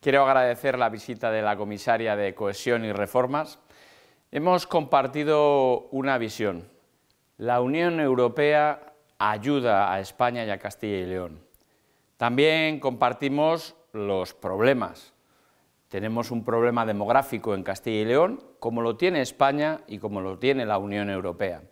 Quiero agradecer la visita de la comisaria de Cohesión y Reformas. Hemos compartido una visión. La Unión Europea ayuda a España y a Castilla y León. También compartimos los problemas. Tenemos un problema demográfico en Castilla y León, como lo tiene España y como lo tiene la Unión Europea.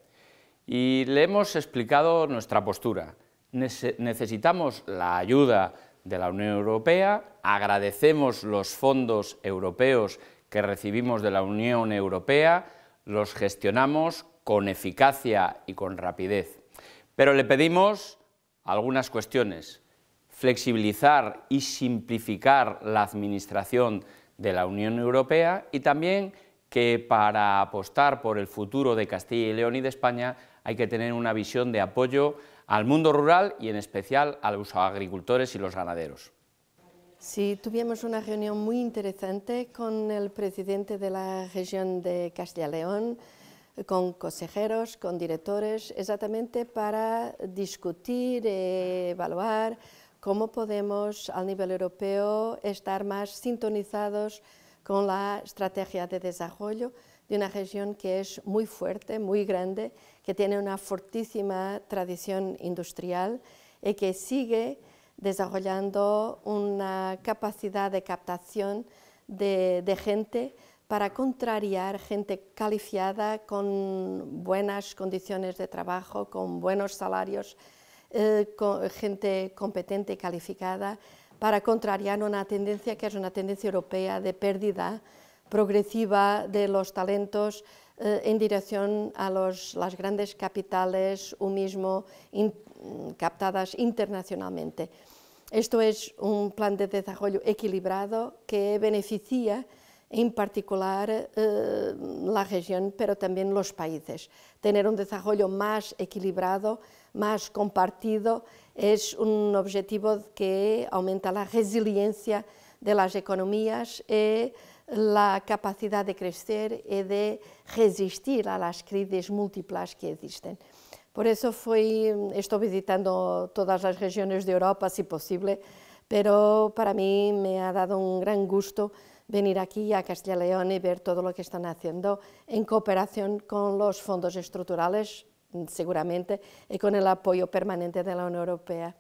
Y le hemos explicado nuestra postura. Necesitamos la ayuda de la Unión Europea, agradecemos los fondos europeos que recibimos de la Unión Europea, los gestionamos con eficacia y con rapidez. Pero le pedimos algunas cuestiones. Flexibilizar y simplificar la administración de la Unión Europea y también que para apostar por el futuro de Castilla y León y de España hay que tener una visión de apoyo al mundo rural y en especial a los agricultores y los ganaderos. Sí, tuvimos una reunión muy interesante con el presidente de la región de Castilla y León, con consejeros, con directores, exactamente para discutir, eh, evaluar cómo podemos a nivel europeo estar más sintonizados con la estrategia de desarrollo de una región que es muy fuerte, muy grande, que tiene una fortísima tradición industrial y que sigue desarrollando una capacidad de captación de, gente para contrariar gente calificada con buenas condiciones de trabajo, con buenos salarios, eh, con gente competente y calificada, para contrariar una tendencia que es una tendencia europea de pérdida progresiva de los talentos eh, en dirección a las grandes capitales o mismo captadas internacionalmente. Esto es un plan de desarrollo equilibrado que beneficia en particular eh, la región, pero también los países. Tener un desarrollo más equilibrado, más compartido, es un objetivo que aumenta la resiliencia de las economías y eh, la capacidad de crecer y de resistir a las crisis múltiples que existen. Por eso fui, estoy visitando todas las regiones de Europa, si posible, pero para mí me ha dado un gran gusto venir aquí a Castilla y León y ver todo lo que están haciendo en cooperación con los fondos estructurales, seguramente, y con el apoyo permanente de la Unión Europea.